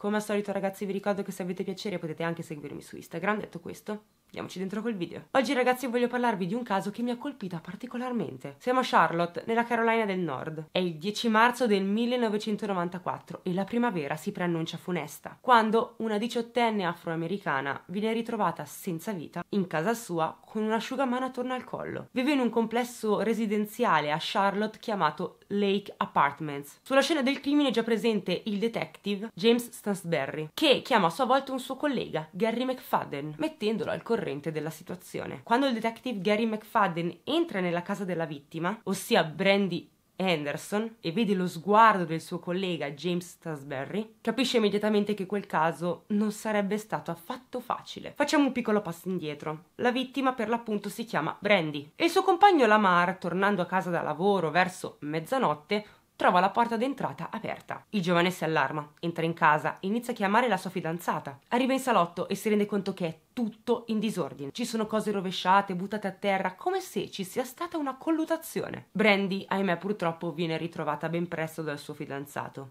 Come al solito ragazzi vi ricordo che se avete piacere potete anche seguirmi su Instagram, detto questo, andiamoci dentro col video. Oggi ragazzi voglio parlarvi di un caso che mi ha colpita particolarmente. Siamo a Charlotte, nella Carolina del Nord. È il 10 marzo del 1994 e la primavera si preannuncia funesta, quando una diciottenne afroamericana viene ritrovata senza vita in casa sua con un asciugamano attorno al collo. Vive in un complesso residenziale a Charlotte chiamato Lake Apartments. Sulla scena del crimine è già presente il detective James St- Stansberry, che chiama a sua volta un suo collega, Gary McFadden, mettendolo al corrente della situazione. Quando il detective Gary McFadden entra nella casa della vittima, ossia Brandy Anderson e vede lo sguardo del suo collega James Stansberry, capisce immediatamente che quel caso non sarebbe stato affatto facile. Facciamo un piccolo passo indietro. La vittima per l'appunto si chiama Brandy e il suo compagno Lamar, tornando a casa da lavoro verso mezzanotte, trova la porta d'entrata aperta. Il giovane si allarma, entra in casa, inizia a chiamare la sua fidanzata. Arriva in salotto e si rende conto che è tutto in disordine. Ci sono cose rovesciate, buttate a terra, come se ci sia stata una collutazione. Brandy, ahimè, purtroppo viene ritrovata ben presto dal suo fidanzato.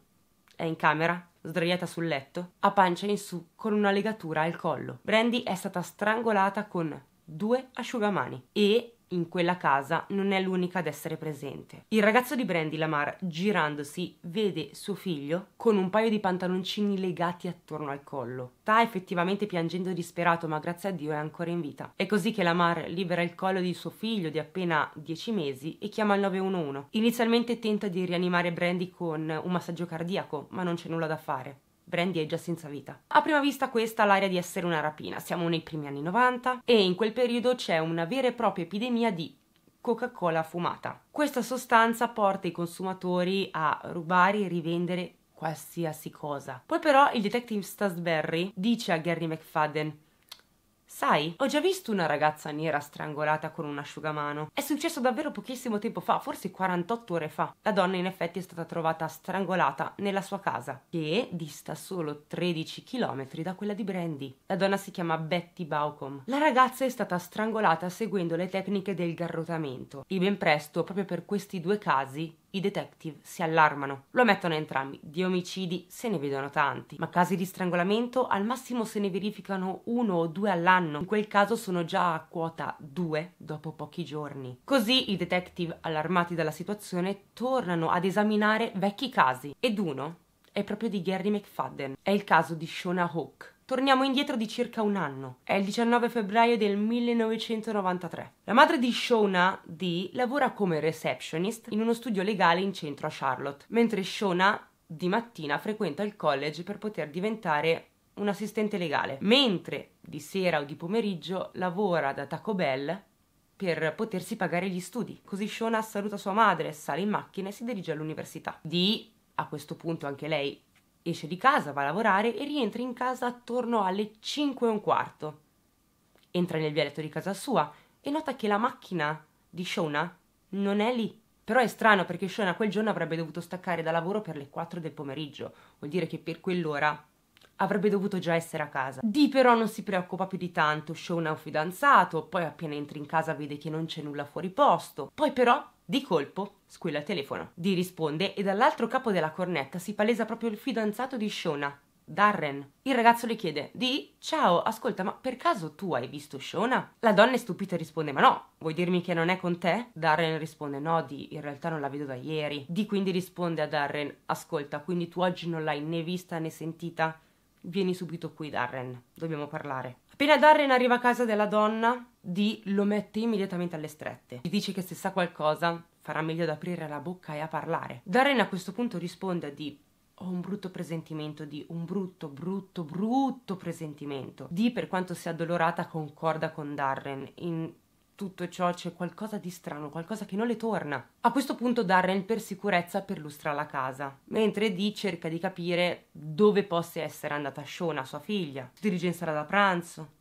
È in camera, sdraiata sul letto, a pancia in su con una legatura al collo. Brandy è stata strangolata con due asciugamani e in quella casa non è l'unica ad essere presente. Il ragazzo di Brandy Lamar, girandosi, vede suo figlio con un paio di pantaloncini legati attorno al collo. Sta effettivamente piangendo disperato, ma grazie a Dio è ancora in vita. È così che Lamar libera il collo di suo figlio di appena 10 mesi e chiama il 911. Inizialmente tenta di rianimare Brandy con un massaggio cardiaco, ma non c'è nulla da fare. Brandy è già senza vita. A prima vista questa ha l'aria di essere una rapina, siamo nei primi anni 90 e in quel periodo c'è una vera e propria epidemia di Coca-Cola fumata. Questa sostanza porta i consumatori a rubare e rivendere qualsiasi cosa. Poi però il detective Stasberry dice a Gary McFadden Sai, ho già visto una ragazza nera strangolata con un asciugamano. È successo davvero pochissimo tempo fa, forse 48 ore fa. La donna in effetti è stata trovata strangolata nella sua casa, che dista solo 13 km da quella di Brandy. La donna si chiama Betty Baucom. La ragazza è stata strangolata seguendo le tecniche del garrotamento. E ben presto, proprio per questi due casi, i detective si allarmano. Lo ammettono entrambi, di omicidi se ne vedono tanti, ma casi di strangolamento al massimo se ne verificano uno o due all'anno. In quel caso sono già a quota due dopo pochi giorni. Così i detective, allarmati dalla situazione, tornano ad esaminare vecchi casi ed uno è proprio di Gary McFadden. È il caso di Shona Hawke Torniamo indietro di circa un anno. È il 19 febbraio del 1993. La madre di Shona Dee, lavora come receptionist in uno studio legale in centro a Charlotte, mentre Shona di mattina frequenta il college per poter diventare un assistente legale, mentre di sera o di pomeriggio lavora da Taco Bell per potersi pagare gli studi. Così Shona saluta sua madre, sale in macchina e si dirige all'università. Dee a questo punto anche lei esce di casa, va a lavorare e rientra in casa attorno alle 5 e un quarto. Entra nel vialetto di casa sua e nota che la macchina di Shona non è lì. Però è strano perché Shona quel giorno avrebbe dovuto staccare da lavoro per le 4 del pomeriggio, vuol dire che per quell'ora avrebbe dovuto già essere a casa. Di però non si preoccupa più di tanto, Shona è un fidanzato, poi appena entra in casa vede che non c'è nulla fuori posto, poi però di colpo squilla il telefono. Di risponde e dall'altro capo della cornetta si palesa proprio il fidanzato di Shona, Darren. Il ragazzo le chiede: Di, ciao, ascolta, ma per caso tu hai visto Shona? La donna è stupita e risponde: Ma no, vuoi dirmi che non è con te? Darren risponde: No, Di, in realtà non la vedo da ieri. Di quindi risponde a Darren: Ascolta, quindi tu oggi non l'hai né vista né sentita? Vieni subito qui, Darren, dobbiamo parlare. Appena Darren arriva a casa della donna, Dee lo mette immediatamente alle strette. Gli dice che se sa qualcosa farà meglio ad aprire la bocca e a parlare. Darren a questo punto risponde a Dee ho un brutto presentimento di un brutto, brutto, brutto presentimento. Di per quanto sia addolorata concorda con Darren in tutto ciò c'è qualcosa di strano, qualcosa che non le torna. A questo punto Darren per sicurezza perlustra la casa, mentre Dee cerca di capire dove possa essere andata Shona, sua figlia. Si dirige in sala da pranzo,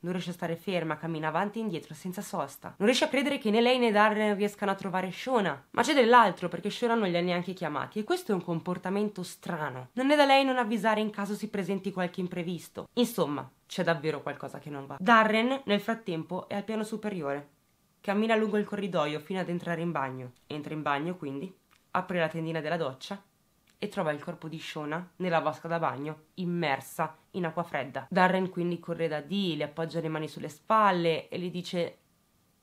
non riesce a stare ferma, cammina avanti e indietro senza sosta. Non riesce a credere che né lei né Darren riescano a trovare Shona. Ma c'è dell'altro perché Shona non li ha neanche chiamati e questo è un comportamento strano. Non è da lei non avvisare in caso si presenti qualche imprevisto. Insomma, c'è davvero qualcosa che non va. Darren, nel frattempo, è al piano superiore. Cammina lungo il corridoio fino ad entrare in bagno. Entra in bagno, quindi, apre la tendina della doccia e trova il corpo di Shona nella vasca da bagno, immersa in acqua fredda. Darren quindi corre da Dee, le appoggia le mani sulle spalle e le dice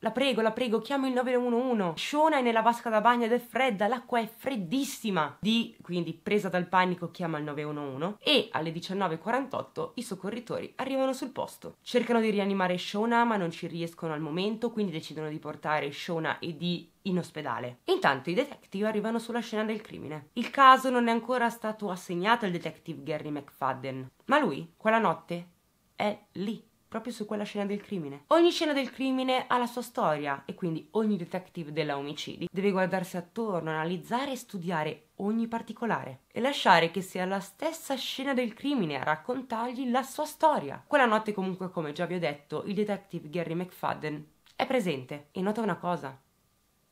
la prego, la prego, chiamo il 911. Shona è nella vasca da bagno ed è fredda, l'acqua è freddissima. Dee, quindi presa dal panico, chiama il 911 e alle 19.48 i soccorritori arrivano sul posto. Cercano di rianimare Shona ma non ci riescono al momento, quindi decidono di portare Shona e Dee in ospedale. Intanto i detective arrivano sulla scena del crimine. Il caso non è ancora stato assegnato al detective Gary McFadden, ma lui, quella notte, è lì proprio su quella scena del crimine. Ogni scena del crimine ha la sua storia e quindi ogni detective della omicidi deve guardarsi attorno, analizzare e studiare ogni particolare e lasciare che sia la stessa scena del crimine a raccontargli la sua storia. Quella notte comunque, come già vi ho detto, il detective Gary McFadden è presente e nota una cosa,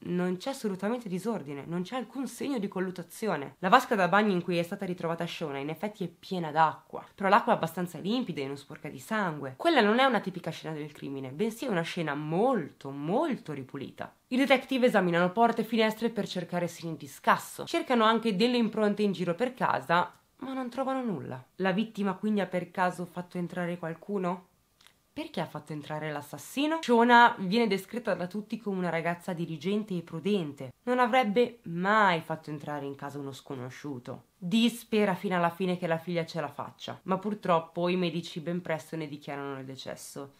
non c'è assolutamente disordine, non c'è alcun segno di colluttazione. La vasca da bagno in cui è stata ritrovata Shona in effetti è piena d'acqua, però l'acqua è abbastanza limpida e non sporca di sangue. Quella non è una tipica scena del crimine, bensì è una scena molto, molto ripulita. I detective esaminano porte e finestre per cercare segni di scasso, cercano anche delle impronte in giro per casa, ma non trovano nulla. La vittima quindi ha per caso fatto entrare qualcuno? perché ha fatto entrare l'assassino? Shona viene descritta da tutti come una ragazza dirigente e prudente. Non avrebbe mai fatto entrare in casa uno sconosciuto. Dee spera fino alla fine che la figlia ce la faccia, ma purtroppo i medici ben presto ne dichiarano il decesso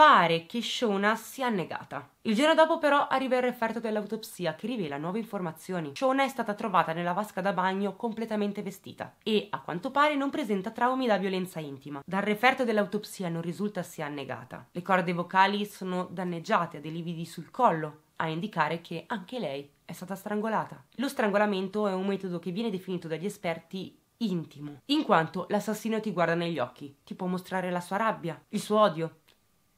pare che Shona sia annegata. Il giorno dopo però arriva il referto dell'autopsia che rivela nuove informazioni. Shona è stata trovata nella vasca da bagno completamente vestita e a quanto pare non presenta traumi da violenza intima. Dal referto dell'autopsia non risulta sia annegata. Le corde vocali sono danneggiate, ha dei lividi sul collo, a indicare che anche lei è stata strangolata. Lo strangolamento è un metodo che viene definito dagli esperti intimo, in quanto l'assassino ti guarda negli occhi, ti può mostrare la sua rabbia, il suo odio,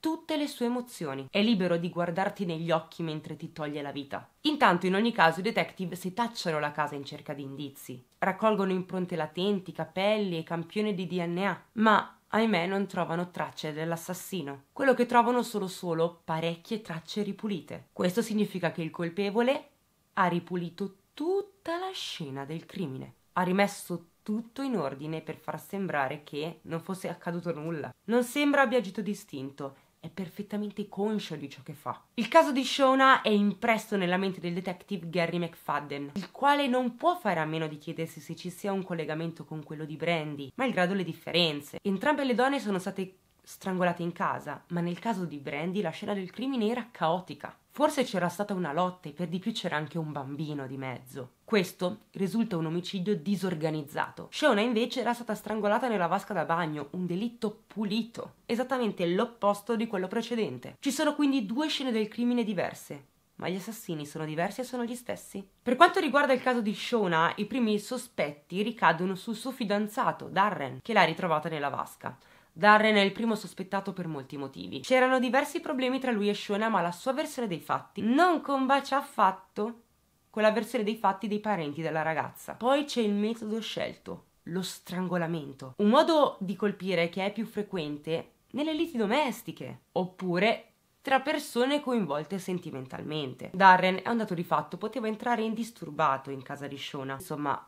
tutte le sue emozioni. È libero di guardarti negli occhi mentre ti toglie la vita. Intanto, in ogni caso, i detective setacciano la casa in cerca di indizi. Raccolgono impronte latenti, capelli e campioni di DNA, ma ahimè non trovano tracce dell'assassino. Quello che trovano sono solo parecchie tracce ripulite. Questo significa che il colpevole ha ripulito tutta la scena del crimine. Ha rimesso tutto in ordine per far sembrare che non fosse accaduto nulla. Non sembra abbia agito distinto è perfettamente conscio di ciò che fa. Il caso di Shona è impresso nella mente del detective Gary McFadden, il quale non può fare a meno di chiedersi se ci sia un collegamento con quello di Brandy, malgrado le differenze. Entrambe le donne sono state strangolate in casa, ma nel caso di Brandy la scena del crimine era caotica. Forse c'era stata una lotta e per di più c'era anche un bambino di mezzo. Questo risulta un omicidio disorganizzato. Shona invece era stata strangolata nella vasca da bagno, un delitto pulito, esattamente l'opposto di quello precedente. Ci sono quindi due scene del crimine diverse, ma gli assassini sono diversi e sono gli stessi. Per quanto riguarda il caso di Shona, i primi sospetti ricadono sul suo fidanzato, Darren, che l'ha ritrovata nella vasca. Darren è il primo sospettato per molti motivi. C'erano diversi problemi tra lui e Shona, ma la sua versione dei fatti non combacia affatto con la versione dei fatti dei parenti della ragazza. Poi c'è il metodo scelto, lo strangolamento. Un modo di colpire che è più frequente nelle liti domestiche, oppure tra persone coinvolte sentimentalmente. Darren è un dato di fatto, poteva entrare indisturbato in casa di Shona. Insomma,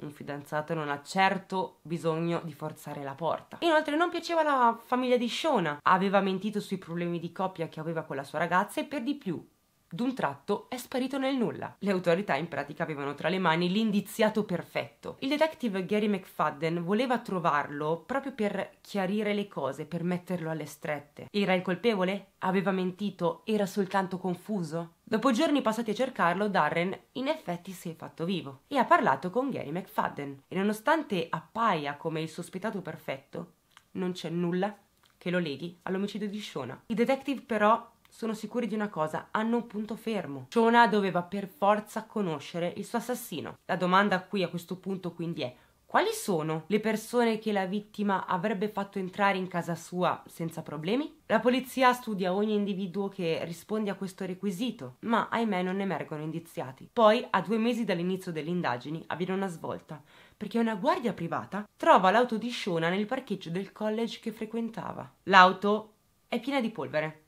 un fidanzato non ha certo bisogno di forzare la porta. Inoltre non piaceva la famiglia di Shona, aveva mentito sui problemi di coppia che aveva con la sua ragazza e per di più d'un tratto è sparito nel nulla. Le autorità in pratica avevano tra le mani l'indiziato perfetto. Il detective Gary McFadden voleva trovarlo proprio per chiarire le cose, per metterlo alle strette. Era il colpevole? Aveva mentito? Era soltanto confuso? Dopo giorni passati a cercarlo, Darren in effetti si è fatto vivo e ha parlato con Gary McFadden. E nonostante appaia come il sospettato perfetto, non c'è nulla che lo leghi all'omicidio di Shona. I detective però sono sicuri di una cosa, hanno un punto fermo. Shona doveva per forza conoscere il suo assassino. La domanda qui a questo punto quindi è quali sono le persone che la vittima avrebbe fatto entrare in casa sua senza problemi? La polizia studia ogni individuo che risponde a questo requisito, ma ahimè non emergono indiziati. Poi, a due mesi dall'inizio delle indagini, avviene una svolta, perché una guardia privata trova l'auto di Shona nel parcheggio del college che frequentava. L'auto è piena di polvere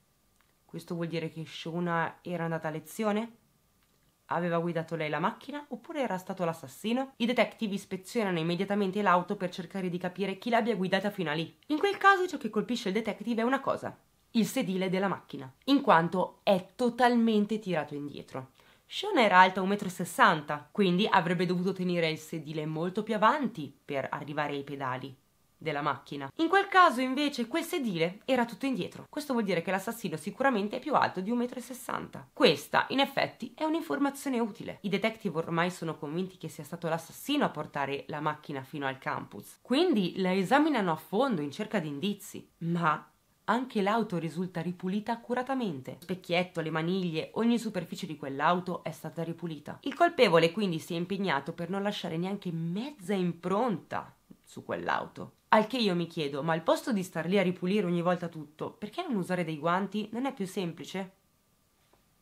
questo vuol dire che Shona era andata a lezione? Aveva guidato lei la macchina oppure era stato l'assassino? I detective ispezionano immediatamente l'auto per cercare di capire chi l'abbia guidata fino a lì. In quel caso ciò che colpisce il detective è una cosa, il sedile della macchina, in quanto è totalmente tirato indietro. Sean era alta 1,60 m, quindi avrebbe dovuto tenere il sedile molto più avanti per arrivare ai pedali della macchina. In quel caso invece quel sedile era tutto indietro. Questo vuol dire che l'assassino sicuramente è più alto di 1,60 m. Questa in effetti è un'informazione utile. I detective ormai sono convinti che sia stato l'assassino a portare la macchina fino al campus. Quindi la esaminano a fondo in cerca di indizi. Ma anche l'auto risulta ripulita accuratamente. Specchietto, le maniglie, ogni superficie di quell'auto è stata ripulita. Il colpevole quindi si è impegnato per non lasciare neanche mezza impronta su quell'auto. Al che io mi chiedo, ma al posto di star lì a ripulire ogni volta tutto, perché non usare dei guanti? Non è più semplice?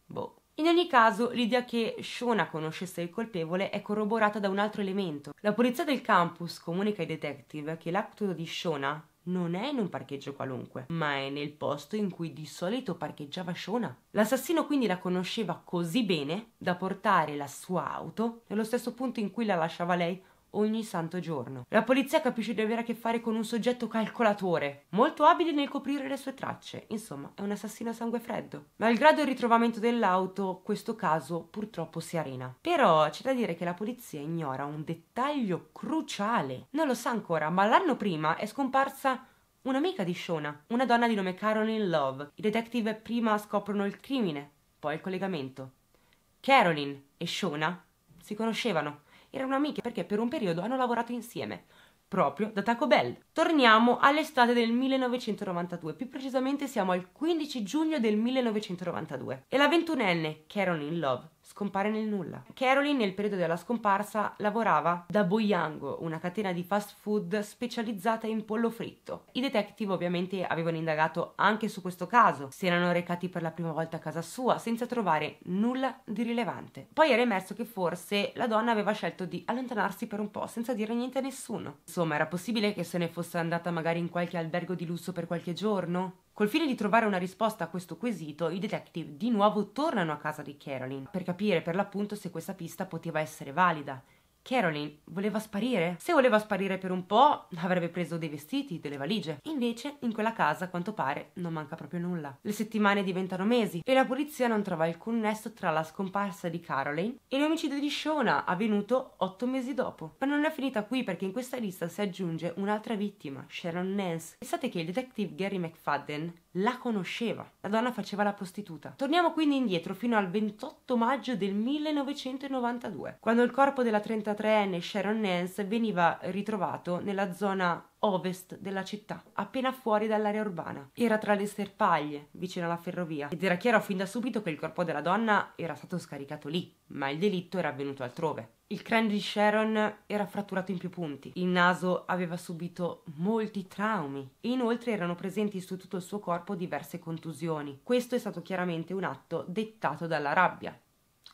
Boh. In ogni caso, l'idea che Shona conoscesse il colpevole è corroborata da un altro elemento. La polizia del campus comunica ai detective che l'auto di Shona non è in un parcheggio qualunque, ma è nel posto in cui di solito parcheggiava Shona. L'assassino quindi la conosceva così bene da portare la sua auto nello stesso punto in cui la lasciava lei ogni santo giorno. La polizia capisce di avere a che fare con un soggetto calcolatore, molto abile nel coprire le sue tracce, insomma è un assassino a sangue freddo. Malgrado il ritrovamento dell'auto, questo caso purtroppo si arena. Però c'è da dire che la polizia ignora un dettaglio cruciale. Non lo sa ancora, ma l'anno prima è scomparsa un'amica di Shona, una donna di nome Caroline Love. I detective prima scoprono il crimine, poi il collegamento. Caroline e Shona si conoscevano erano amiche perché per un periodo hanno lavorato insieme proprio da Taco Bell. Torniamo all'estate del 1992, più precisamente siamo al 15 giugno del 1992 e la ventunenne Carolyn Love scompare nel nulla. Caroline, nel periodo della scomparsa, lavorava da Boyango, una catena di fast food specializzata in pollo fritto. I detective ovviamente avevano indagato anche su questo caso, si erano recati per la prima volta a casa sua senza trovare nulla di rilevante. Poi era emerso che forse la donna aveva scelto di allontanarsi per un po' senza dire niente a nessuno. Insomma, era possibile che se ne fosse andata magari in qualche albergo di lusso per qualche giorno? Col fine di trovare una risposta a questo quesito, i detective di nuovo tornano a casa di Caroline per capire per l'appunto se questa pista poteva essere valida. Caroline voleva sparire. Se voleva sparire per un po', avrebbe preso dei vestiti, delle valigie. Invece, in quella casa, a quanto pare, non manca proprio nulla. Le settimane diventano mesi e la polizia non trova alcun nesso tra la scomparsa di Caroline e l'omicidio di Shona, avvenuto otto mesi dopo. Ma non è finita qui perché in questa lista si aggiunge un'altra vittima, Sharon Nance. Pensate che il detective Gary McFadden la conosceva. La donna faceva la prostituta. Torniamo quindi indietro fino al 28 maggio del 1992, quando il corpo della 33enne Sharon Nance veniva ritrovato nella zona ovest della città, appena fuori dall'area urbana. Era tra le serpaglie, vicino alla ferrovia, ed era chiaro fin da subito che il corpo della donna era stato scaricato lì, ma il delitto era avvenuto altrove. Il cranio di Sharon era fratturato in più punti, il naso aveva subito molti traumi e inoltre erano presenti su tutto il suo corpo diverse contusioni. Questo è stato chiaramente un atto dettato dalla rabbia,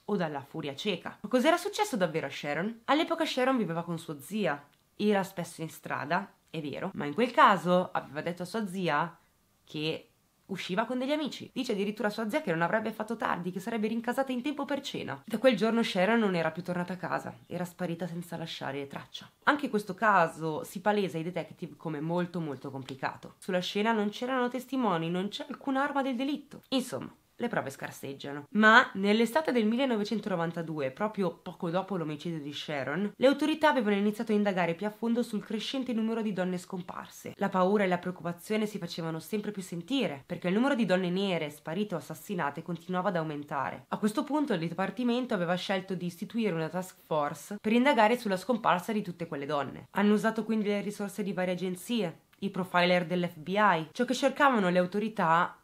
o dalla furia cieca. Ma cos'era successo davvero a Sharon? All'epoca Sharon viveva con sua zia, era spesso in strada è vero, ma in quel caso aveva detto a sua zia che usciva con degli amici. Dice addirittura a sua zia che non avrebbe fatto tardi, che sarebbe rincasata in tempo per cena. Da quel giorno Sharon non era più tornata a casa, era sparita senza lasciare traccia. Anche questo caso si palesa ai detective come molto molto complicato. Sulla scena non c'erano testimoni, non c'è alcuna arma del delitto. Insomma, le prove scarseggiano. Ma nell'estate del 1992, proprio poco dopo l'omicidio di Sharon, le autorità avevano iniziato a indagare più a fondo sul crescente numero di donne scomparse. La paura e la preoccupazione si facevano sempre più sentire, perché il numero di donne nere sparite o assassinate continuava ad aumentare. A questo punto il dipartimento aveva scelto di istituire una task force per indagare sulla scomparsa di tutte quelle donne. Hanno usato quindi le risorse di varie agenzie, i profiler dell'FBI. Ciò che cercavano le autorità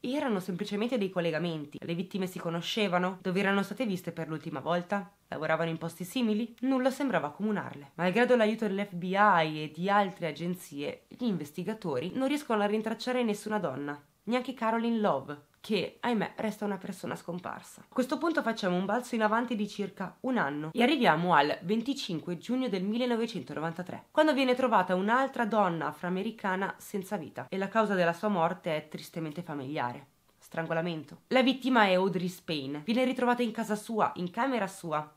erano semplicemente dei collegamenti. Le vittime si conoscevano? Dove erano state viste per l'ultima volta? Lavoravano in posti simili? Nulla sembrava accomunarle. Malgrado l'aiuto dell'FBI e di altre agenzie, gli investigatori non riescono a rintracciare nessuna donna, neanche Caroline Love, che, ahimè, resta una persona scomparsa. A questo punto facciamo un balzo in avanti di circa un anno e arriviamo al 25 giugno del 1993, quando viene trovata un'altra donna afroamericana senza vita e la causa della sua morte è tristemente familiare strangolamento. La vittima è Audrey Spain. Viene ritrovata in casa sua, in camera sua,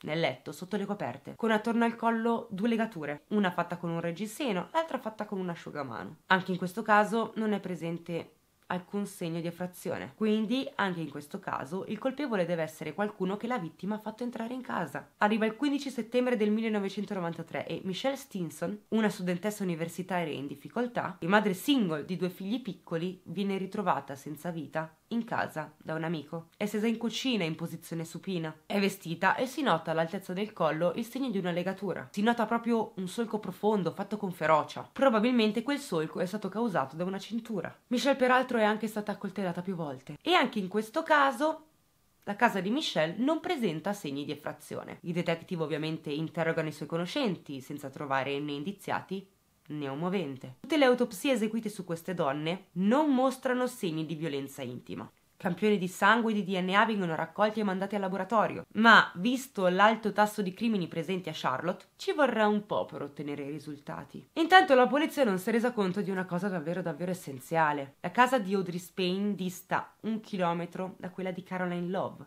nel letto, sotto le coperte, con attorno al collo due legature, una fatta con un reggiseno, l'altra fatta con un asciugamano. Anche in questo caso non è presente alcun segno di effrazione. Quindi, anche in questo caso, il colpevole deve essere qualcuno che la vittima ha fatto entrare in casa. Arriva il 15 settembre del 1993 e Michelle Stinson, una studentessa universitaria in difficoltà e madre single di due figli piccoli, viene ritrovata senza vita in casa da un amico. È stesa in cucina in posizione supina. È vestita e si nota all'altezza del collo il segno di una legatura. Si nota proprio un solco profondo fatto con ferocia. Probabilmente quel solco è stato causato da una cintura. Michelle peraltro è anche stata accoltellata più volte. E anche in questo caso la casa di Michelle non presenta segni di effrazione. I detective ovviamente interrogano i suoi conoscenti senza trovare né indiziati né un movente. Tutte le autopsie eseguite su queste donne non mostrano segni di violenza intima. Campioni di sangue e di DNA vengono raccolti e mandati al laboratorio, ma visto l'alto tasso di crimini presenti a Charlotte, ci vorrà un po' per ottenere i risultati. Intanto la polizia non si è resa conto di una cosa davvero davvero essenziale. La casa di Audrey Spain dista un chilometro da quella di Caroline Love,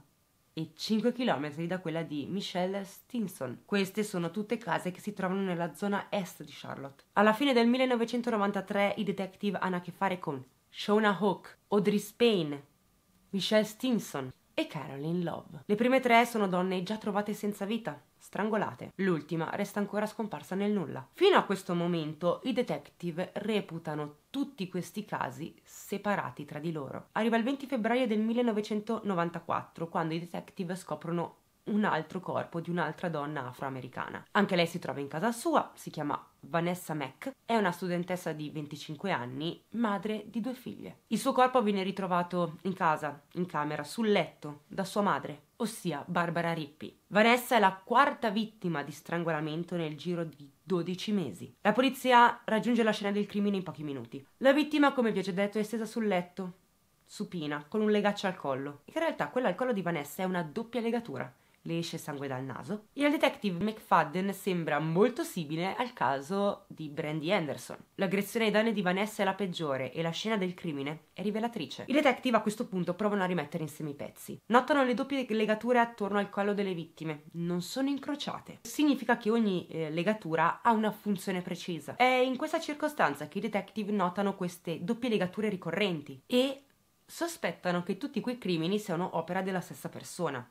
e 5 km da quella di Michelle Stinson. Queste sono tutte case che si trovano nella zona est di Charlotte. Alla fine del 1993 i detective hanno a che fare con Shona Hawke, Audrey Spain, Michelle Stinson e Caroline Love. Le prime tre sono donne già trovate senza vita, strangolate. L'ultima resta ancora scomparsa nel nulla. Fino a questo momento i detective reputano tutti questi casi separati tra di loro. Arriva il 20 febbraio del 1994 quando i detective scoprono un altro corpo di un'altra donna afroamericana. Anche lei si trova in casa sua, si chiama Vanessa Mack, è una studentessa di 25 anni, madre di due figlie. Il suo corpo viene ritrovato in casa, in camera, sul letto, da sua madre, ossia Barbara Rippi. Vanessa è la quarta vittima di strangolamento nel giro di 12 mesi. La polizia raggiunge la scena del crimine in pochi minuti. La vittima, come vi ho già detto, è stesa sul letto, supina, con un legaccio al collo. In realtà quella al collo di Vanessa è una doppia legatura le esce sangue dal naso. Il detective McFadden sembra molto simile al caso di Brandy Anderson. L'aggressione ai danni di Vanessa è la peggiore e la scena del crimine è rivelatrice. I detective a questo punto provano a rimettere insieme i pezzi. Notano le doppie legature attorno al collo delle vittime, non sono incrociate. Significa che ogni eh, legatura ha una funzione precisa. È in questa circostanza che i detective notano queste doppie legature ricorrenti e sospettano che tutti quei crimini siano opera della stessa persona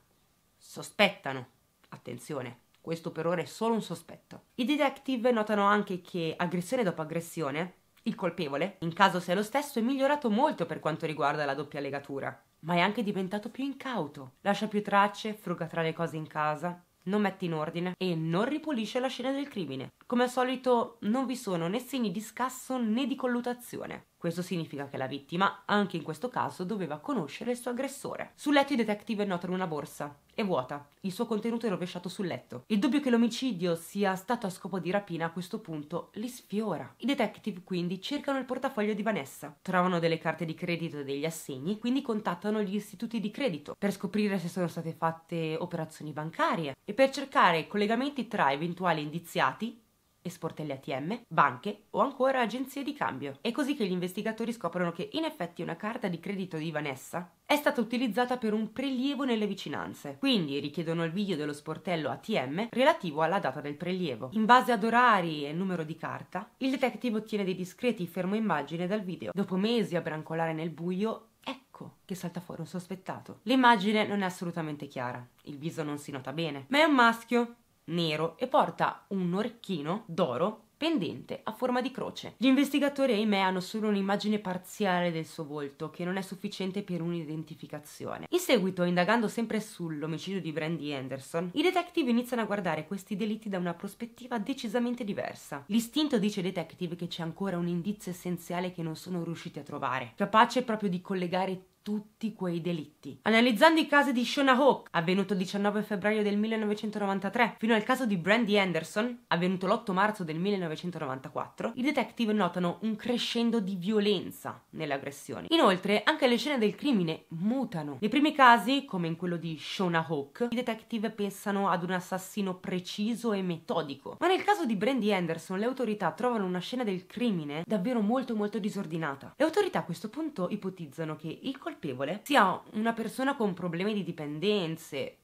sospettano. Attenzione, questo per ora è solo un sospetto. I detective notano anche che aggressione dopo aggressione, il colpevole, in caso sia lo stesso, è migliorato molto per quanto riguarda la doppia legatura, ma è anche diventato più incauto. Lascia più tracce, fruga tra le cose in casa, non mette in ordine e non ripulisce la scena del crimine. Come al solito non vi sono né segni di scasso né di collutazione. Questo significa che la vittima, anche in questo caso, doveva conoscere il suo aggressore. Sul letto i detective notano una borsa. È vuota, il suo contenuto è rovesciato sul letto. Il dubbio che l'omicidio sia stato a scopo di rapina a questo punto li sfiora. I detective quindi cercano il portafoglio di Vanessa, trovano delle carte di credito e degli assegni, quindi contattano gli istituti di credito per scoprire se sono state fatte operazioni bancarie e per cercare collegamenti tra eventuali indiziati e sportelli ATM, banche o ancora agenzie di cambio. È così che gli investigatori scoprono che in effetti una carta di credito di Vanessa è stata utilizzata per un prelievo nelle vicinanze. Quindi richiedono il video dello sportello ATM relativo alla data del prelievo. In base ad orari e numero di carta, il detective ottiene dei discreti fermoimmagine dal video. Dopo mesi a brancolare nel buio, ecco che salta fuori un sospettato. L'immagine non è assolutamente chiara, il viso non si nota bene, ma è un maschio nero e porta un orecchino d'oro pendente a forma di croce. Gli investigatori, ahimè, hanno solo un'immagine parziale del suo volto, che non è sufficiente per un'identificazione. In seguito, indagando sempre sull'omicidio di Brandy Anderson, i detective iniziano a guardare questi delitti da una prospettiva decisamente diversa. L'istinto dice ai detective che c'è ancora un indizio essenziale che non sono riusciti a trovare, capace proprio di collegare tutti quei delitti. Analizzando i casi di Shona Hawk, avvenuto il 19 febbraio del 1993, fino al caso di Brandy Anderson, avvenuto l'8 marzo del 1994, i detective notano un crescendo di violenza nelle aggressioni. Inoltre, anche le scene del crimine mutano. Nei primi casi, come in quello di Shona Hawk, i detective pensano ad un assassino preciso e metodico, ma nel caso di Brandy Anderson le autorità trovano una scena del crimine davvero molto molto disordinata. Le autorità a questo punto ipotizzano che il colpevole sia una persona con problemi di dipendenze,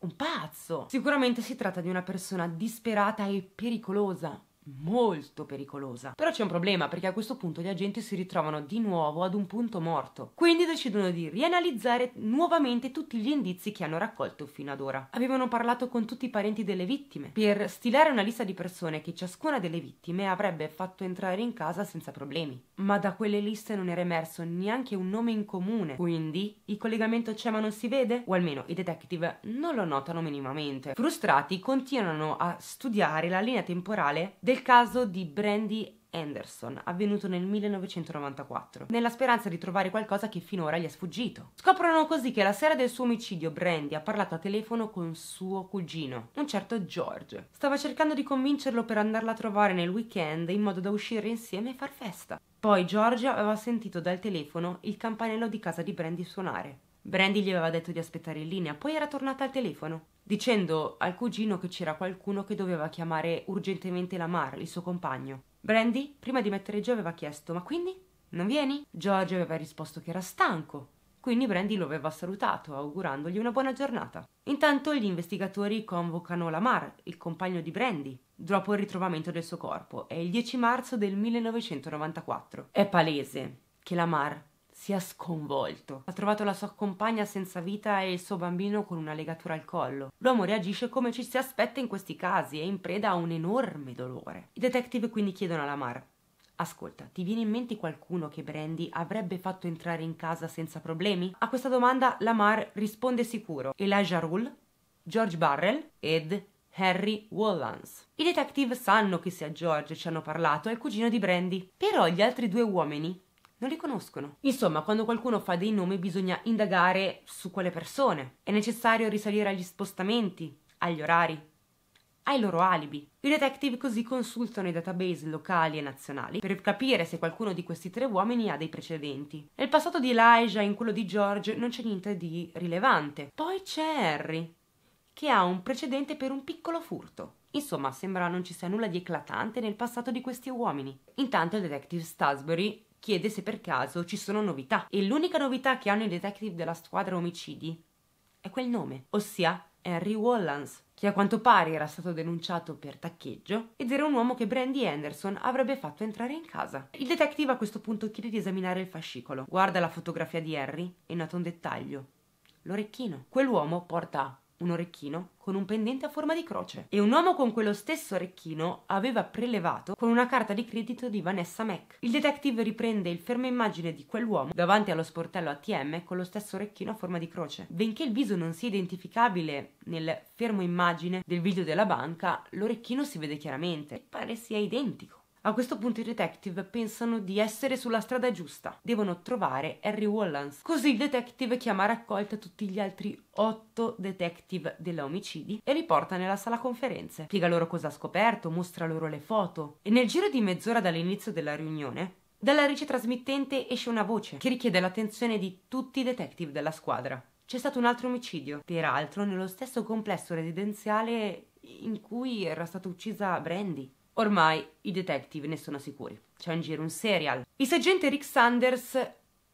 un pazzo. Sicuramente si tratta di una persona disperata e pericolosa molto pericolosa. Però c'è un problema perché a questo punto gli agenti si ritrovano di nuovo ad un punto morto, quindi decidono di rianalizzare nuovamente tutti gli indizi che hanno raccolto fino ad ora. Avevano parlato con tutti i parenti delle vittime per stilare una lista di persone che ciascuna delle vittime avrebbe fatto entrare in casa senza problemi. Ma da quelle liste non era emerso neanche un nome in comune, quindi il collegamento c'è ma non si vede? O almeno i detective non lo notano minimamente. Frustrati continuano a studiare la linea temporale del del caso di Brandy Anderson, avvenuto nel 1994, nella speranza di trovare qualcosa che finora gli è sfuggito. Scoprono così che la sera del suo omicidio Brandy ha parlato a telefono con suo cugino, un certo George. Stava cercando di convincerlo per andarla a trovare nel weekend in modo da uscire insieme e far festa. Poi George aveva sentito dal telefono il campanello di casa di Brandy suonare. Brandy gli aveva detto di aspettare in linea, poi era tornata al telefono dicendo al cugino che c'era qualcuno che doveva chiamare urgentemente Lamar, il suo compagno. Brandy, prima di mettere giù, aveva chiesto: Ma quindi? Non vieni? George aveva risposto che era stanco. Quindi Brandy lo aveva salutato, augurandogli una buona giornata. Intanto gli investigatori convocano Lamar, il compagno di Brandy, dopo il ritrovamento del suo corpo. È il 10 marzo del 1994. È palese che Lamar sia sconvolto. Ha trovato la sua compagna senza vita e il suo bambino con una legatura al collo. L'uomo reagisce come ci si aspetta in questi casi e in preda a un enorme dolore. I detective quindi chiedono alla Mar Ascolta, ti viene in mente qualcuno che Brandy avrebbe fatto entrare in casa senza problemi? A questa domanda Lamar risponde sicuro. Elijah Rule, George Barrell ed Harry Wallans. I detective sanno che sia George, ci hanno parlato, è il cugino di Brandy. Però gli altri due uomini non li conoscono. Insomma, quando qualcuno fa dei nomi bisogna indagare su quelle persone. È necessario risalire agli spostamenti, agli orari, ai loro alibi. I detective così consultano i database locali e nazionali per capire se qualcuno di questi tre uomini ha dei precedenti. Nel passato di Elijah e in quello di George non c'è niente di rilevante. Poi c'è Harry, che ha un precedente per un piccolo furto. Insomma, sembra non ci sia nulla di eclatante nel passato di questi uomini. Intanto il detective Stasbury chiede se per caso ci sono novità e l'unica novità che hanno i detective della squadra omicidi è quel nome, ossia Henry Wallans, che a quanto pare era stato denunciato per taccheggio ed era un uomo che Brandy Anderson avrebbe fatto entrare in casa. Il detective a questo punto chiede di esaminare il fascicolo, guarda la fotografia di Henry e nota un dettaglio, l'orecchino. Quell'uomo porta un orecchino con un pendente a forma di croce. E un uomo con quello stesso orecchino aveva prelevato con una carta di credito di Vanessa Mac. Il detective riprende il fermo immagine di quell'uomo davanti allo sportello ATM con lo stesso orecchino a forma di croce. Benché il viso non sia identificabile nel fermo immagine del video della banca, l'orecchino si vede chiaramente e pare sia identico. A questo punto i detective pensano di essere sulla strada giusta. Devono trovare Harry Wallace. Così il detective chiama a raccolta tutti gli altri otto detective della omicidi e li porta nella sala conferenze. Spiega loro cosa ha scoperto, mostra loro le foto. E nel giro di mezz'ora dall'inizio della riunione, dalla ricetrasmittente esce una voce che richiede l'attenzione di tutti i detective della squadra. C'è stato un altro omicidio, peraltro nello stesso complesso residenziale in cui era stata uccisa Brandy. Ormai i detective ne sono sicuri. C'è in giro un serial. Il sergente Rick Sanders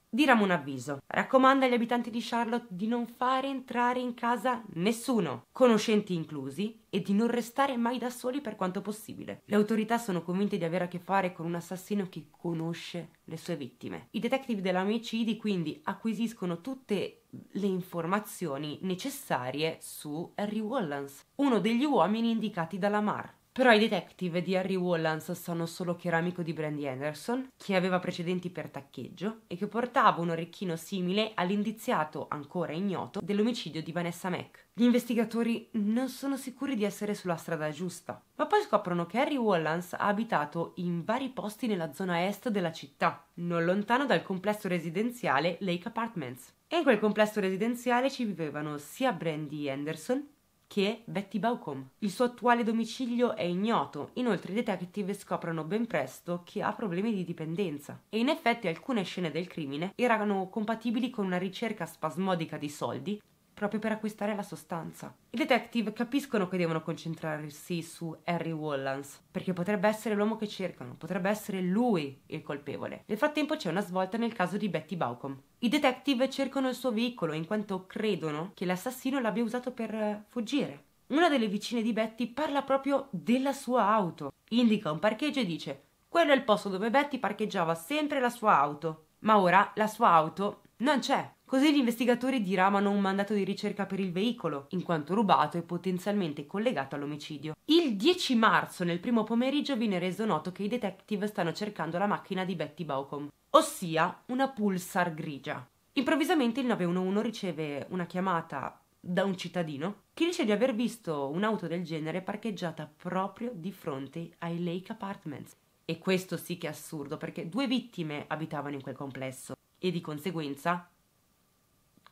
dirama un avviso. Raccomanda agli abitanti di Charlotte di non fare entrare in casa nessuno, conoscenti inclusi, e di non restare mai da soli per quanto possibile. Le autorità sono convinte di avere a che fare con un assassino che conosce le sue vittime. I detective della omicidi quindi acquisiscono tutte le informazioni necessarie su Harry Wallace, uno degli uomini indicati dalla Mar però i detective di Harry Wallans sanno solo che era amico di Brandy Anderson, che aveva precedenti per taccheggio e che portava un orecchino simile all'indiziato ancora ignoto dell'omicidio di Vanessa Mack. Gli investigatori non sono sicuri di essere sulla strada giusta, ma poi scoprono che Harry Wallans ha abitato in vari posti nella zona est della città, non lontano dal complesso residenziale Lake Apartments. E in quel complesso residenziale ci vivevano sia Brandy Anderson che è Betty Baucom. Il suo attuale domicilio è ignoto, inoltre i detective scoprono ben presto che ha problemi di dipendenza e in effetti alcune scene del crimine erano compatibili con una ricerca spasmodica di soldi proprio per acquistare la sostanza. I detective capiscono che devono concentrarsi su Harry Wallace, perché potrebbe essere l'uomo che cercano, potrebbe essere lui il colpevole. Nel frattempo c'è una svolta nel caso di Betty Baucom. I detective cercano il suo veicolo in quanto credono che l'assassino l'abbia usato per eh, fuggire. Una delle vicine di Betty parla proprio della sua auto. Indica un parcheggio e dice: Quello è il posto dove Betty parcheggiava sempre la sua auto. Ma ora la sua auto non c'è. Così gli investigatori diramano un mandato di ricerca per il veicolo, in quanto rubato e potenzialmente collegato all'omicidio. Il 10 marzo, nel primo pomeriggio, viene reso noto che i detective stanno cercando la macchina di Betty Baucom, ossia una pulsar grigia. Improvvisamente il 911 riceve una chiamata da un cittadino che dice di aver visto un'auto del genere parcheggiata proprio di fronte ai Lake Apartments. E questo sì che è assurdo perché due vittime abitavano in quel complesso e di conseguenza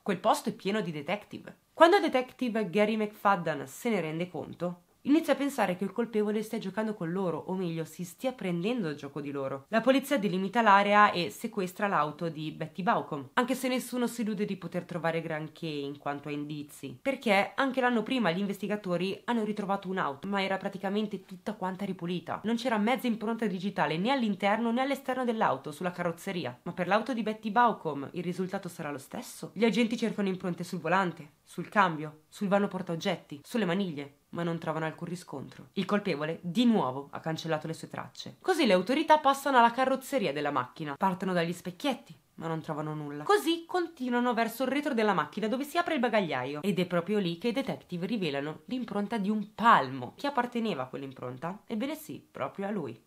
Quel posto è pieno di detective. Quando detective Gary McFadden se ne rende conto, inizia a pensare che il colpevole stia giocando con loro, o meglio, si stia prendendo il gioco di loro. La polizia delimita l'area e sequestra l'auto di Betty Baucom, anche se nessuno si illude di poter trovare granché in quanto a indizi, perché anche l'anno prima gli investigatori hanno ritrovato un'auto, ma era praticamente tutta quanta ripulita. Non c'era mezza impronta digitale né all'interno né all'esterno dell'auto, sulla carrozzeria. Ma per l'auto di Betty Baucom il risultato sarà lo stesso? Gli agenti cercano impronte sul volante, sul cambio, sul vano portaoggetti, sulle maniglie ma non trovano alcun riscontro. Il colpevole, di nuovo, ha cancellato le sue tracce. Così le autorità passano alla carrozzeria della macchina, partono dagli specchietti, ma non trovano nulla. Così continuano verso il retro della macchina dove si apre il bagagliaio ed è proprio lì che i detective rivelano l'impronta di un palmo. Chi apparteneva a quell'impronta? Ebbene sì, proprio a lui.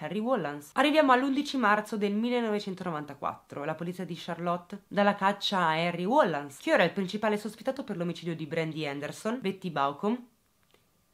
Harry Wallace. Arriviamo all'11 marzo del 1994. La polizia di Charlotte dà la caccia a Harry Wallace, che ora è il principale sospettato per l'omicidio di Brandy Anderson, Betty Baucom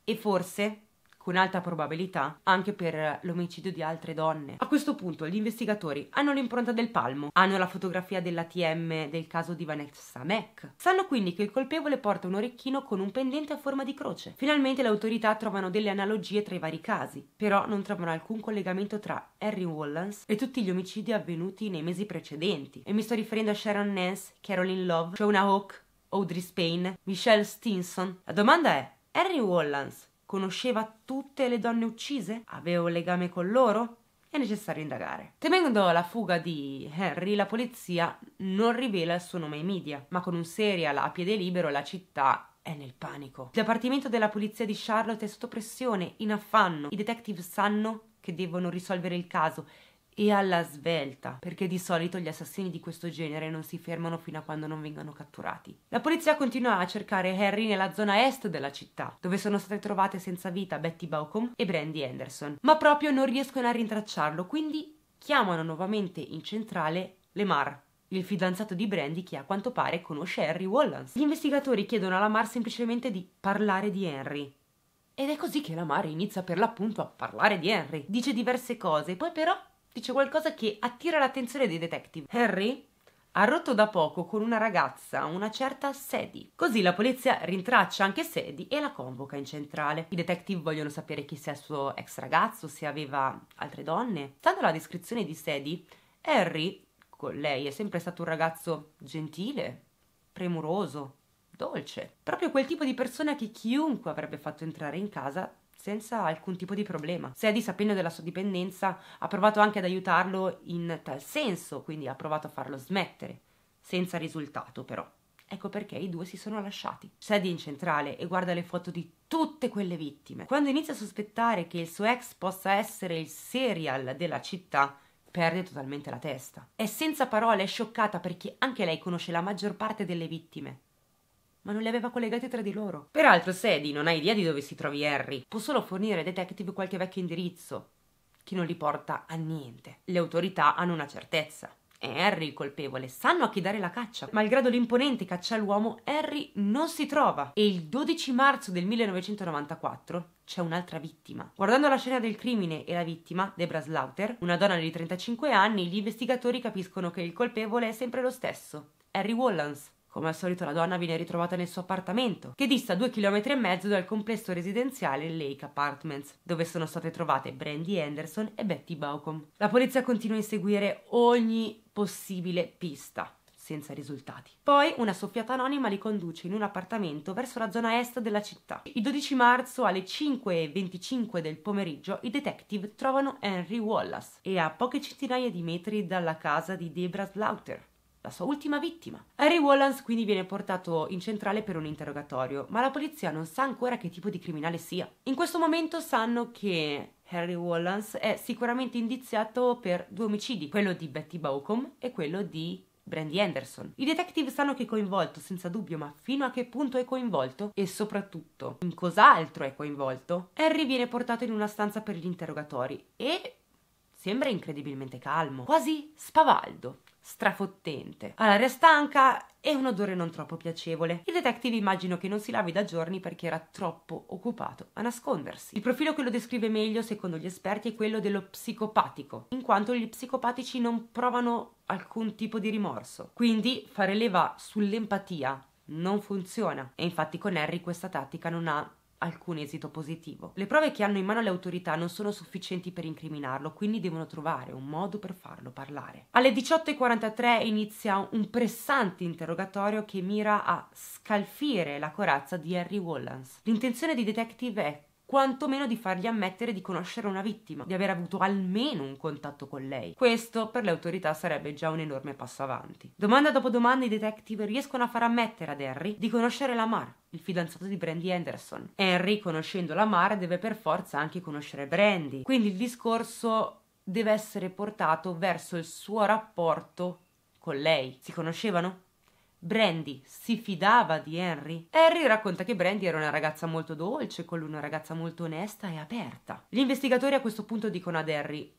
e forse con alta probabilità anche per l'omicidio di altre donne. A questo punto gli investigatori hanno l'impronta del palmo, hanno la fotografia dell'ATM del caso di Vanessa Mack. Sanno quindi che il colpevole porta un orecchino con un pendente a forma di croce. Finalmente le autorità trovano delle analogie tra i vari casi, però non trovano alcun collegamento tra Harry Wallace e tutti gli omicidi avvenuti nei mesi precedenti. E mi sto riferendo a Sharon Nance, Caroline Love, Shona Hawke, Audrey Spain, Michelle Stinson. La domanda è Harry Wallace conosceva tutte le donne uccise? Aveva un legame con loro? È necessario indagare. Temendo la fuga di Henry, la polizia non rivela il suo nome ai media, ma con un serial a piede libero la città è nel panico. Il dipartimento della polizia di Charlotte è sotto pressione, in affanno. I detective sanno che devono risolvere il caso e alla svelta, perché di solito gli assassini di questo genere non si fermano fino a quando non vengono catturati. La polizia continua a cercare Harry nella zona est della città, dove sono state trovate senza vita Betty Baucom e Brandy Anderson, ma proprio non riescono a rintracciarlo, quindi chiamano nuovamente in centrale Lemar, il fidanzato di Brandy che a quanto pare conosce Harry Wallace. Gli investigatori chiedono alla Mar semplicemente di parlare di Henry. Ed è così che la Mar inizia per l'appunto a parlare di Henry. Dice diverse cose, poi però dice qualcosa che attira l'attenzione dei detective. Harry ha rotto da poco con una ragazza, una certa Sadie. Così la polizia rintraccia anche Sadie e la convoca in centrale. I detective vogliono sapere chi sia il suo ex ragazzo, se aveva altre donne. Stando alla descrizione di Sadie, Harry, con lei, è sempre stato un ragazzo gentile, premuroso, dolce. Proprio quel tipo di persona che chiunque avrebbe fatto entrare in casa senza alcun tipo di problema. Sadie, sapendo della sua dipendenza, ha provato anche ad aiutarlo in tal senso, quindi ha provato a farlo smettere, senza risultato però. Ecco perché i due si sono lasciati. Sadie in centrale e guarda le foto di tutte quelle vittime. Quando inizia a sospettare che il suo ex possa essere il serial della città, perde totalmente la testa. È senza parole, è scioccata perché anche lei conosce la maggior parte delle vittime ma non li aveva collegati tra di loro. Peraltro Sadie non ha idea di dove si trovi Harry, può solo fornire ai detective qualche vecchio indirizzo, che non li porta a niente. Le autorità hanno una certezza. È Harry il colpevole, sanno a chi dare la caccia. Malgrado l'imponente caccia all'uomo, Harry non si trova. E il 12 marzo del 1994 c'è un'altra vittima. Guardando la scena del crimine e la vittima, Debra Slaughter, una donna di 35 anni, gli investigatori capiscono che il colpevole è sempre lo stesso, Harry Wallace. Come al solito la donna viene ritrovata nel suo appartamento, che dista due chilometri e mezzo dal complesso residenziale Lake Apartments, dove sono state trovate Brandy Anderson e Betty Baucom. La polizia continua a inseguire ogni possibile pista senza risultati. Poi una soffiata anonima li conduce in un appartamento verso la zona est della città. Il 12 marzo alle 5.25 del pomeriggio i detective trovano Henry Wallace e a poche centinaia di metri dalla casa di Debra Slaughter la sua ultima vittima. Harry Wallace quindi viene portato in centrale per un interrogatorio, ma la polizia non sa ancora che tipo di criminale sia. In questo momento sanno che Harry Wallace è sicuramente indiziato per due omicidi, quello di Betty Baucom e quello di Brandy Anderson. I detective sanno che è coinvolto, senza dubbio, ma fino a che punto è coinvolto e soprattutto in cos'altro è coinvolto. Harry viene portato in una stanza per gli interrogatori e sembra incredibilmente calmo, quasi spavaldo strafottente. All'aria stanca e un odore non troppo piacevole. Il detective immagino che non si lavi da giorni perché era troppo occupato a nascondersi. Il profilo che lo descrive meglio, secondo gli esperti, è quello dello psicopatico, in quanto gli psicopatici non provano alcun tipo di rimorso. Quindi fare leva sull'empatia non funziona. E infatti con Harry questa tattica non ha alcun esito positivo. Le prove che hanno in mano le autorità non sono sufficienti per incriminarlo, quindi devono trovare un modo per farlo parlare. Alle 18.43 inizia un pressante interrogatorio che mira a scalfire la corazza di Harry Wallace. L'intenzione dei detective è quantomeno di fargli ammettere di conoscere una vittima, di aver avuto almeno un contatto con lei. Questo per le autorità sarebbe già un enorme passo avanti. Domanda dopo domanda i detective riescono a far ammettere ad Harry di conoscere Lamar, il fidanzato di Brandy Anderson. Harry, conoscendo Lamar, deve per forza anche conoscere Brandy. Quindi il discorso deve essere portato verso il suo rapporto con lei. Si conoscevano? Brandy si fidava di Henry? Harry racconta che Brandy era una ragazza molto dolce, con lui una ragazza molto onesta e aperta. Gli investigatori a questo punto dicono ad Harry: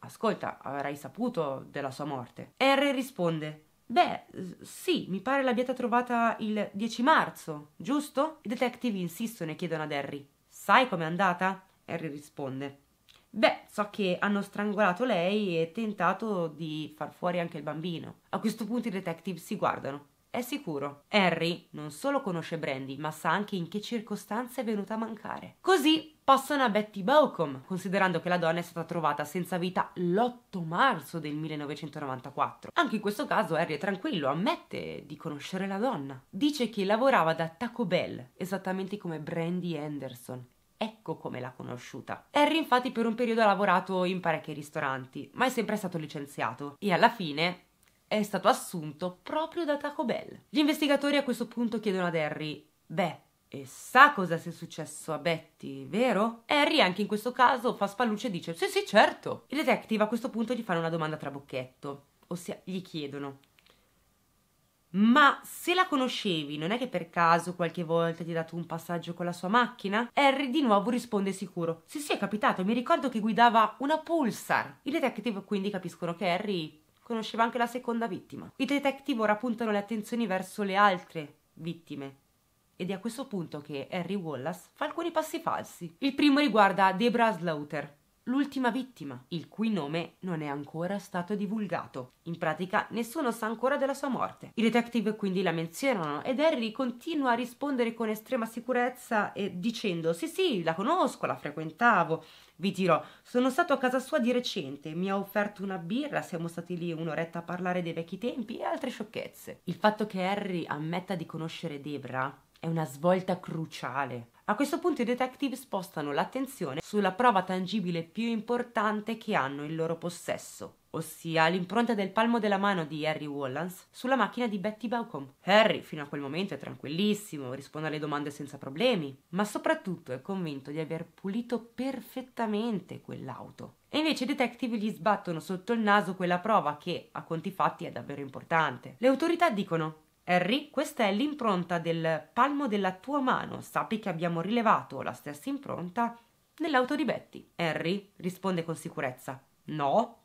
Ascolta, avrai saputo della sua morte. Harry risponde: Beh, sì, mi pare l'abbiate trovata il 10 marzo, giusto? I detective insistono e chiedono ad Harry: Sai com'è andata? Harry risponde: Beh, so che hanno strangolato lei e tentato di far fuori anche il bambino. A questo punto i detective si guardano. È sicuro. Harry non solo conosce Brandy, ma sa anche in che circostanze è venuta a mancare. Così passano a Betty Baucom, considerando che la donna è stata trovata senza vita l'8 marzo del 1994. Anche in questo caso Harry è tranquillo, ammette di conoscere la donna. Dice che lavorava da Taco Bell, esattamente come Brandy Anderson. Ecco come l'ha conosciuta. Harry infatti per un periodo ha lavorato in parecchi ristoranti, ma è sempre stato licenziato e alla fine è stato assunto proprio da Taco Bell. Gli investigatori a questo punto chiedono ad Harry, beh, e sa cosa sia successo a Betty, vero? Harry anche in questo caso fa spallucce e dice sì sì certo. I detective a questo punto gli fanno una domanda trabocchetto, ossia gli chiedono ma se la conoscevi, non è che per caso qualche volta ti ha dato un passaggio con la sua macchina? Harry di nuovo risponde sicuro. Sì, sì, è capitato, mi ricordo che guidava una Pulsar. I detective quindi capiscono che Harry conosceva anche la seconda vittima. I detective ora puntano le attenzioni verso le altre vittime. Ed è a questo punto che Harry Wallace fa alcuni passi falsi. Il primo riguarda Debra Slaughter, l'ultima vittima, il cui nome non è ancora stato divulgato. In pratica nessuno sa ancora della sua morte. I detective quindi la menzionano ed Harry continua a rispondere con estrema sicurezza e dicendo sì sì, la conosco, la frequentavo. Vi dirò, sono stato a casa sua di recente, mi ha offerto una birra, siamo stati lì un'oretta a parlare dei vecchi tempi e altre sciocchezze. Il fatto che Harry ammetta di conoscere Debra è una svolta cruciale. A questo punto i detective spostano l'attenzione sulla prova tangibile più importante che hanno in loro possesso, ossia l'impronta del palmo della mano di Harry Wallace sulla macchina di Betty Baucom. Harry fino a quel momento è tranquillissimo, risponde alle domande senza problemi, ma soprattutto è convinto di aver pulito perfettamente quell'auto. E invece i detective gli sbattono sotto il naso quella prova che, a conti fatti, è davvero importante. Le autorità dicono Harry, questa è l'impronta del palmo della tua mano. Sappi che abbiamo rilevato la stessa impronta nell'auto di Betty. Harry risponde con sicurezza. No,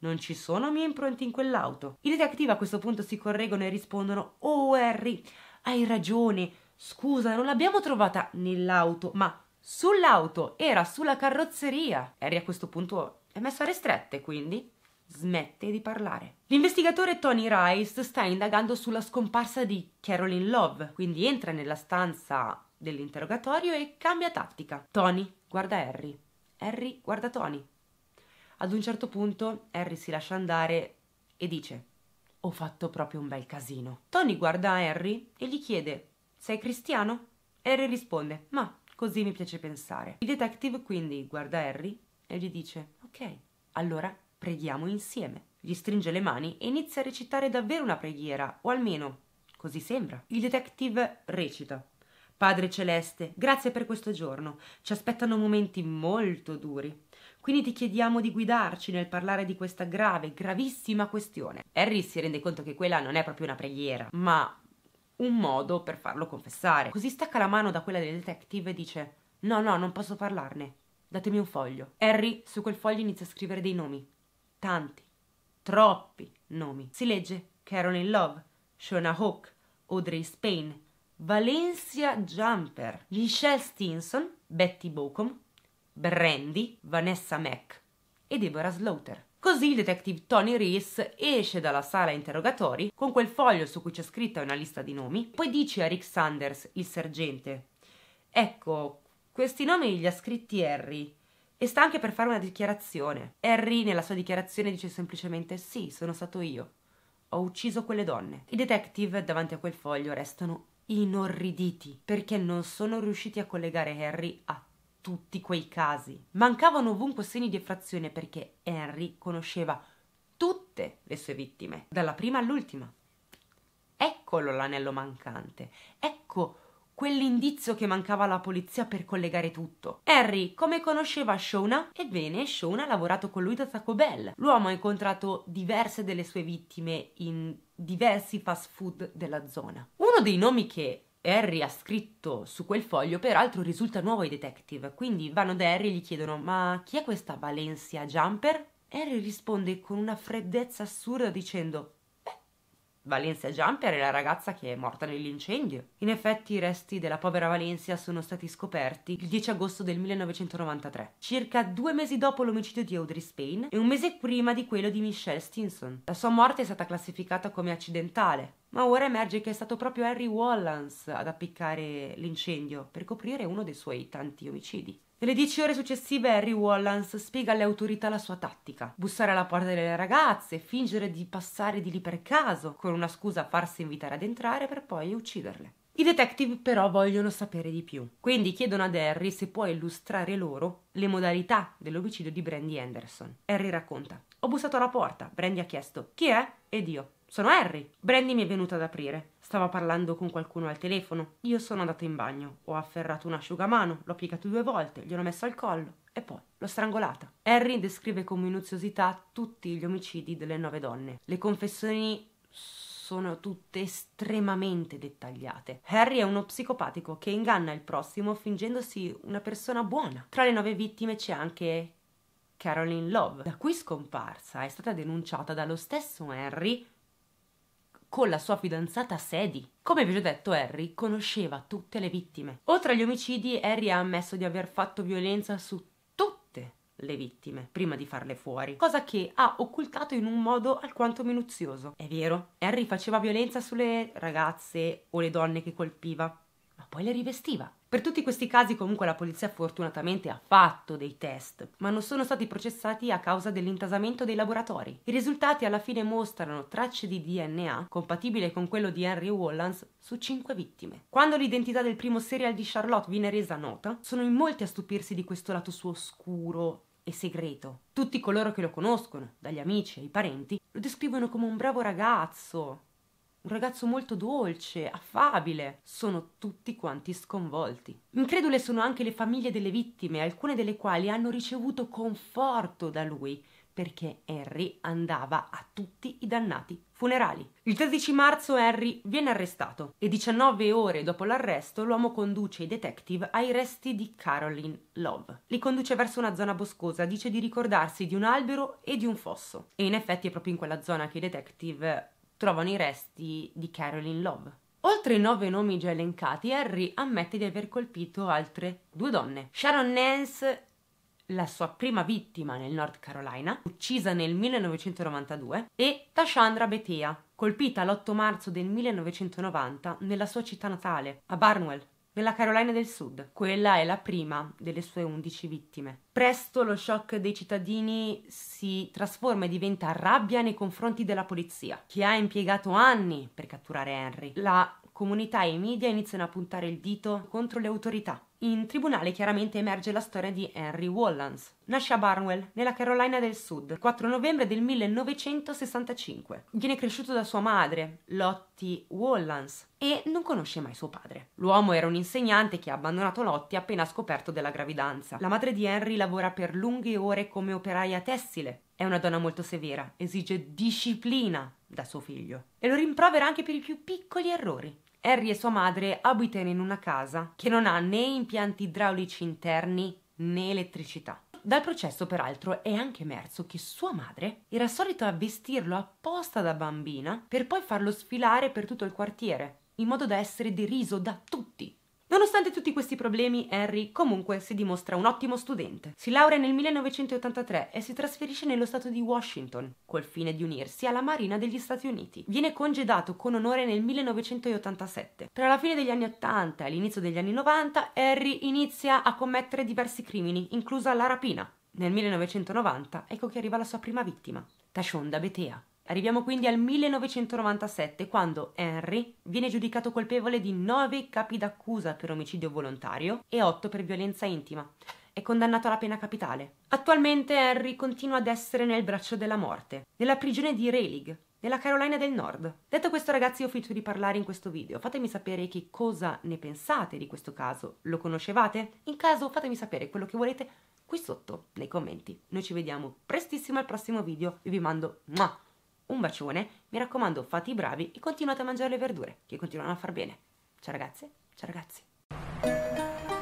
non ci sono mie impronte in quell'auto. I detective a questo punto si correggono e rispondono Oh Harry, hai ragione. Scusa, non l'abbiamo trovata nell'auto, ma sull'auto, era sulla carrozzeria. Harry a questo punto è messo a restrette, quindi smette di parlare. L'investigatore Tony Rice sta indagando sulla scomparsa di Caroline Love, quindi entra nella stanza dell'interrogatorio e cambia tattica. Tony guarda Harry, Harry guarda Tony. Ad un certo punto Harry si lascia andare e dice ho fatto proprio un bel casino. Tony guarda Harry e gli chiede sei cristiano? Harry risponde ma così mi piace pensare. Il detective quindi guarda Harry e gli dice ok, allora preghiamo insieme gli stringe le mani e inizia a recitare davvero una preghiera, o almeno così sembra. Il detective recita. Padre Celeste, grazie per questo giorno. Ci aspettano momenti molto duri. Quindi ti chiediamo di guidarci nel parlare di questa grave, gravissima questione. Harry si rende conto che quella non è proprio una preghiera, ma un modo per farlo confessare. Così stacca la mano da quella del detective e dice: No, no, non posso parlarne. Datemi un foglio. Harry su quel foglio inizia a scrivere dei nomi. Tanti troppi nomi. Si legge Caroline Love, Shona Hawk, Audrey Spain, Valencia Jumper, Michelle Stinson, Betty Bocom, Brandy, Vanessa Mack e Deborah Slaughter. Così il detective Tony Reese esce dalla sala interrogatori con quel foglio su cui c'è scritta una lista di nomi, poi dice a Rick Sanders, il sergente, ecco, questi nomi li ha scritti Harry, e sta anche per fare una dichiarazione. Harry nella sua dichiarazione dice semplicemente sì, sono stato io. Ho ucciso quelle donne. I detective davanti a quel foglio restano inorriditi perché non sono riusciti a collegare Harry a tutti quei casi. Mancavano ovunque segni di effrazione perché Harry conosceva tutte le sue vittime, dalla prima all'ultima. Eccolo l'anello mancante, ecco quell'indizio che mancava alla polizia per collegare tutto. Harry come conosceva Shona? Ebbene, Shona ha lavorato con lui da Taco Bell. L'uomo ha incontrato diverse delle sue vittime in diversi fast food della zona. Uno dei nomi che Harry ha scritto su quel foglio, peraltro, risulta nuovo ai detective. Quindi vanno da Harry e gli chiedono: Ma chi è questa Valencia Jumper? Harry risponde con una freddezza assurda dicendo: Valencia Jumper è la ragazza che è morta nell'incendio. In effetti i resti della povera Valencia sono stati scoperti il 10 agosto del 1993, circa due mesi dopo l'omicidio di Audrey Spain e un mese prima di quello di Michelle Stinson. La sua morte è stata classificata come accidentale, ma ora emerge che è stato proprio Harry Wallace ad appiccare l'incendio per coprire uno dei suoi tanti omicidi. Nelle dieci ore successive Harry Wallace spiega alle autorità la sua tattica. Bussare alla porta delle ragazze, fingere di passare di lì per caso, con una scusa a farsi invitare ad entrare per poi ucciderle. I detective però vogliono sapere di più, quindi chiedono ad Harry se può illustrare loro le modalità dell'omicidio di Brandy Anderson. Harry racconta: Ho bussato alla porta, Brandy ha chiesto chi è ed io. Sono Harry. Brandy mi è venuta ad aprire. Stava parlando con qualcuno al telefono. Io sono andato in bagno. Ho afferrato un asciugamano, l'ho piegato due volte, gliel'ho messo al collo e poi l'ho strangolata. Harry descrive con minuziosità tutti gli omicidi delle nove donne. Le confessioni sono tutte estremamente dettagliate. Harry è uno psicopatico che inganna il prossimo fingendosi una persona buona. Tra le nove vittime c'è anche Caroline Love, la cui scomparsa è stata denunciata dallo stesso Harry con la sua fidanzata Sadie. Come vi ho detto, Harry conosceva tutte le vittime. Oltre agli omicidi, Harry ha ammesso di aver fatto violenza su tutte le vittime prima di farle fuori, cosa che ha occultato in un modo alquanto minuzioso. È vero, Harry faceva violenza sulle ragazze o le donne che colpiva, ma poi le rivestiva per tutti questi casi comunque la polizia fortunatamente ha fatto dei test, ma non sono stati processati a causa dell'intasamento dei laboratori. I risultati alla fine mostrano tracce di DNA compatibile con quello di Henry Wallace su cinque vittime. Quando l'identità del primo serial di Charlotte viene resa nota, sono in molti a stupirsi di questo lato suo oscuro e segreto. Tutti coloro che lo conoscono, dagli amici ai parenti, lo descrivono come un bravo ragazzo, un ragazzo molto dolce, affabile. Sono tutti quanti sconvolti. Incredule sono anche le famiglie delle vittime, alcune delle quali hanno ricevuto conforto da lui perché Harry andava a tutti i dannati funerali. Il 13 marzo Harry viene arrestato e 19 ore dopo l'arresto l'uomo conduce i detective ai resti di Caroline Love. Li conduce verso una zona boscosa, dice di ricordarsi di un albero e di un fosso. E in effetti è proprio in quella zona che i detective trovano i resti di Caroline Love. Oltre i nove nomi già elencati, Harry ammette di aver colpito altre due donne. Sharon Nance, la sua prima vittima nel North Carolina, uccisa nel 1992, e Tashandra Betea, colpita l'8 marzo del 1990 nella sua città natale, a Barnwell, della Carolina del Sud. Quella è la prima delle sue 11 vittime. Presto lo shock dei cittadini si trasforma e diventa rabbia nei confronti della polizia, che ha impiegato anni per catturare Henry. La comunità e media iniziano a puntare il dito contro le autorità. In tribunale chiaramente emerge la storia di Henry Wallans. Nasce a Barnwell, nella Carolina del Sud, 4 novembre del 1965. Viene cresciuto da sua madre, Lottie Wallans, e non conosce mai suo padre. L'uomo era un insegnante che ha abbandonato Lottie appena scoperto della gravidanza. La madre di Henry lavora per lunghe ore come operaia tessile. È una donna molto severa, esige disciplina da suo figlio e lo rimprovera anche per i più piccoli errori. Harry e sua madre abitano in una casa che non ha né impianti idraulici interni né elettricità. Dal processo, peraltro, è anche emerso che sua madre era solita vestirlo apposta da bambina per poi farlo sfilare per tutto il quartiere, in modo da essere deriso da tutti Nonostante tutti questi problemi, Henry comunque si dimostra un ottimo studente. Si laurea nel 1983 e si trasferisce nello stato di Washington, col fine di unirsi alla Marina degli Stati Uniti. Viene congedato con onore nel 1987. Tra la fine degli anni 80 e l'inizio degli anni 90, Harry inizia a commettere diversi crimini, inclusa la rapina. Nel 1990 ecco che arriva la sua prima vittima, Tashonda Betea. Arriviamo quindi al 1997, quando Henry viene giudicato colpevole di 9 capi d'accusa per omicidio volontario e 8 per violenza intima. È condannato alla pena capitale. Attualmente Henry continua ad essere nel braccio della morte, nella prigione di Relig, nella Carolina del Nord. Detto questo ragazzi ho finito di parlare in questo video, fatemi sapere che cosa ne pensate di questo caso, lo conoscevate? In caso fatemi sapere quello che volete qui sotto nei commenti. Noi ci vediamo prestissimo al prossimo video e vi mando... Mua! Un bacione, mi raccomando fate i bravi e continuate a mangiare le verdure che continuano a far bene. Ciao ragazze, ciao ragazzi.